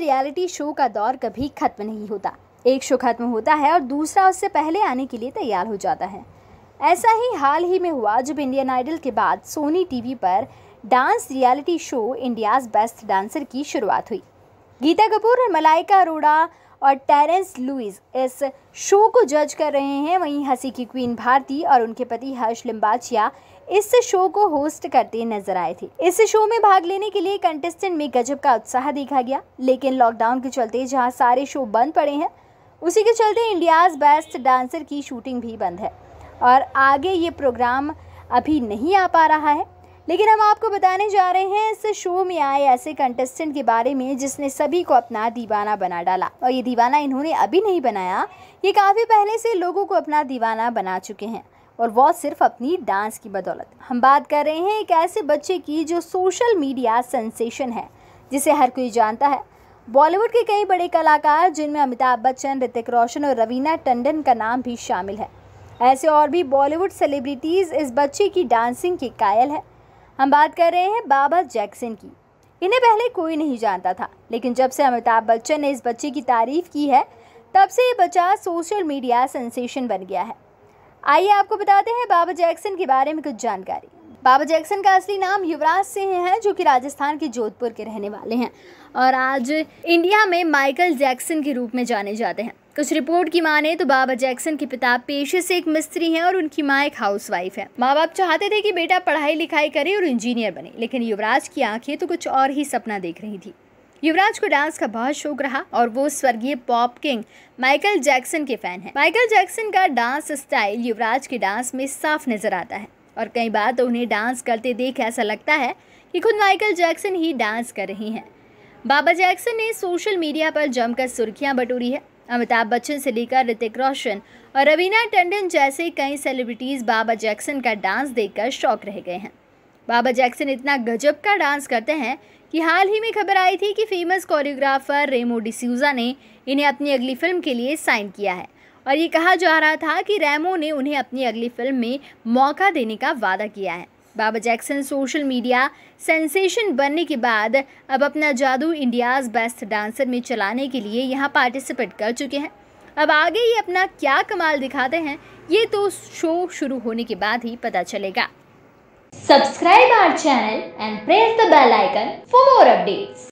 reality show का दौर कभी खत्म नहीं होता एक शो खत्म होता है और दूसरा उससे पहले आने के लिए तैयार हो जाता है ऐसा ही हाल ही में हुआ जब इंडियन आइडल के बाद सोनी टीवी पर dance reality show India's best dancer की शुरुआत हुई गीता कपूर और मलाइका अरोड़ा और टेरेंस लुइस इस शो को जज कर रहे हैं वहीं हंसी की क्वीन भारती और उनके पति हर्ष लिम्बाचिया इस शो को होस्ट करते नजर आए थे इस शो में भाग लेने के लिए कंटेस्टेंट में गजब का उत्साह देखा गया लेकिन लॉकडाउन के चलते जहां सारे शो बंद पड़े हैं उसी के चलते इंडियाज़ बेस्ट डांसर की शूटिंग भी बंद है और आगे ये प्रोग्राम अभी नहीं आ पा रहा है लेकिन हम आपको बताने जा रहे हैं इस शो में आए ऐसे कंटेस्टेंट के बारे में जिसने सभी को अपना दीवाना बना डाला और ये दीवाना इन्होंने अभी नहीं बनाया ये काफ़ी पहले से लोगों को अपना दीवाना बना चुके हैं और वह सिर्फ अपनी डांस की बदौलत हम बात कर रहे हैं एक ऐसे बच्चे की जो सोशल मीडिया सेंसेशन है जिसे हर कोई जानता है बॉलीवुड के कई बड़े कलाकार जिनमें अमिताभ बच्चन ऋतिक रोशन और रवीना टंडन का नाम भी शामिल है ऐसे और भी बॉलीवुड सेलिब्रिटीज़ इस बच्चे की डांसिंग के कायल है हम बात कर रहे हैं बाबा जैक्सन की इन्हें पहले कोई नहीं जानता था लेकिन जब से अमिताभ बच्चन ने इस बच्चे की तारीफ की है तब से ये बच्चा सोशल मीडिया सेंसेशन बन गया है आइए आपको बताते हैं बाबा जैक्सन के बारे में कुछ जानकारी बाबा जैक्सन का असली नाम युवराज सिंह है जो कि राजस्थान के जोधपुर के रहने वाले हैं और आज इंडिया में माइकल जैक्सन के रूप में जाने जाते हैं तो इस रिपोर्ट की माने तो बाबा जैक्सन के पिता पेशे से एक मिस्त्री हैं और उनकी माँ एक हाउसवाइफ है माँ बाप चाहते थे कि बेटा पढ़ाई लिखाई करे और इंजीनियर बने लेकिन युवराज की आंखें तो कुछ और ही सपना देख रही थी युवराज को डांस का बहुत शौक रहा और वो स्वर्गीय पॉप किंग माइकल जैक्सन के फैन है माइकल जैक्सन का डांस स्टाइल युवराज के डांस में साफ नजर आता है और कई बार तो उन्हें डांस करते देख ऐसा लगता है कि खुद माइकल जैक्सन ही डांस कर रही हैं बाबा जैक्सन ने सोशल मीडिया पर जमकर सुर्खियां बटोरी है अमिताभ बच्चन से लेकर ऋतिक रोशन और रवीना टंडन जैसे कई सेलिब्रिटीज़ बाबा जैक्सन का डांस देखकर शौक रह गए हैं बाबा जैक्सन इतना गजब का डांस करते हैं कि हाल ही में खबर आई थी कि फेमस कोरियोग्राफर रेमो डिसूजा ने इन्हें अपनी अगली फिल्म के लिए साइन किया है और ये कहा जा रहा था कि रेमो ने उन्हें अपनी अगली फिल्म में मौका देने का वादा किया है Baba Jackson social media sensation बनने के बाद अब अपना जादू इंडियाज़ बेस्ट डांसर में चलाने के लिए यहाँ पार्टिसिपेट कर चुके हैं अब आगे ये अपना क्या कमाल दिखाते हैं ये तो शो शुरू होने के बाद ही पता चलेगा subscribe our channel and press the bell icon for more updates